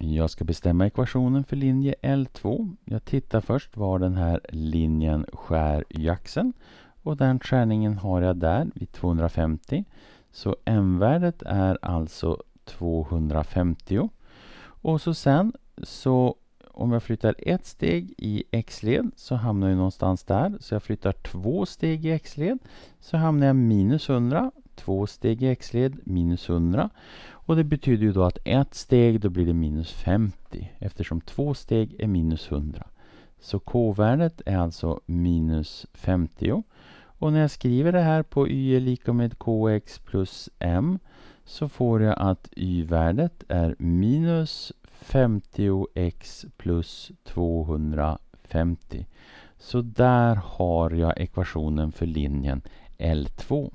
Jag ska bestämma ekvationen för linje L2. Jag tittar först var den här linjen skär i axeln och den skärningen har jag där vid 250. Så m-värdet är alltså 250. Och så sen så om jag flyttar ett steg i x-led så hamnar jag någonstans där. Så jag flyttar två steg i x-led så hamnar jag minus 100 två steg i x-led minus 100. Och det betyder ju då att ett steg då blir det minus 50 eftersom två steg är minus 100. Så k-värdet är alltså minus 50. Och när jag skriver det här på y är lika med kx plus m så får jag att y-värdet är minus 50x plus 250. Så där har jag ekvationen för linjen L2.